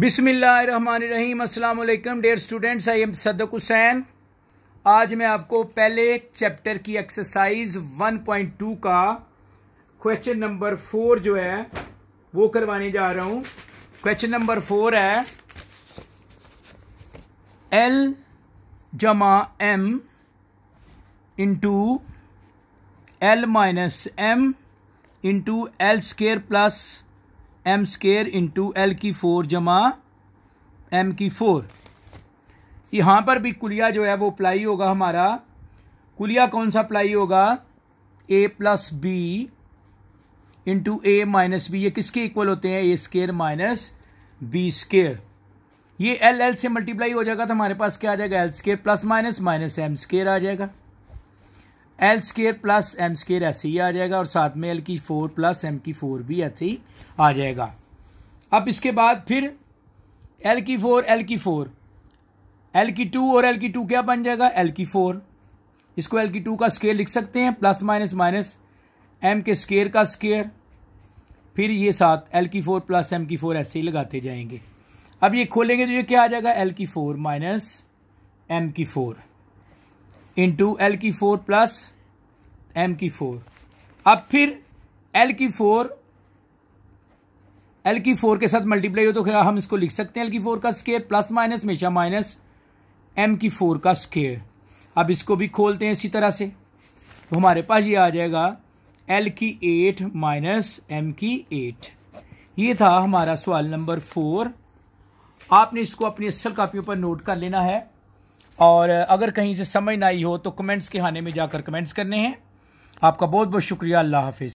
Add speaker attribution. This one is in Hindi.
Speaker 1: बिसमीम् अल्लाम dear students I am Sadak Hussain आज मैं आपको पहले चैप्टर की एक्सरसाइज 1.2 का क्वेश्चन नंबर फोर जो है वो करवाने जा रहा हूँ क्वेश्चन नंबर फोर है एल जमा M into L minus M into L square plus M square into L की फोर जमा एम की फोर यहां पर भी कुलिया जो है वो अप्लाई होगा हमारा कुलिया कौन सा अप्लाई होगा A plus B into A minus B ये किसके इक्वल होते हैं A square minus B square ये एल एल से मल्टीप्लाई हो जाएगा तो हमारे पास क्या आ जाएगा L square plus minus minus M square आ जाएगा L square plus M square ऐसे ही आ जाएगा और साथ में एल की फोर प्लस एम की फोर भी ऐसे ही आ जाएगा अब इसके बाद फिर एल की फोर एल की फोर एल की टू और एल की टू क्या बन जाएगा एल की फोर इसको एल की टू का स्केयर लिख सकते हैं प्लस माइनस माइनस एम के स्केयर का स्केयर फिर ये साथ एल की फोर प्लस एम की फोर ऐसे ही लगाते जाएंगे अब ये खोलेंगे तो ये क्या आ जाएगा एल की फोर माइनस एम की फोर इंटू एल की फोर प्लस एम की फोर अब फिर एल की फोर एल की फोर के साथ मल्टीप्लाई हो तो हम इसको लिख सकते हैं एल की फोर का स्केयर प्लस माइनस हमेशा माइनस एम की फोर का स्केयर अब इसको भी खोलते हैं इसी तरह से तो हमारे पास ये आ जाएगा एल की एट माइनस एम की एट ये था हमारा सवाल नंबर फोर आपने इसको अपनी असल कापियों पर नोट कर लेना है और अगर कहीं से समझ ना आई हो तो कमेंट्स के खाने में जाकर कमेंट्स करने हैं आपका बहुत बहुत शुक्रिया अल्लाह हाफिज़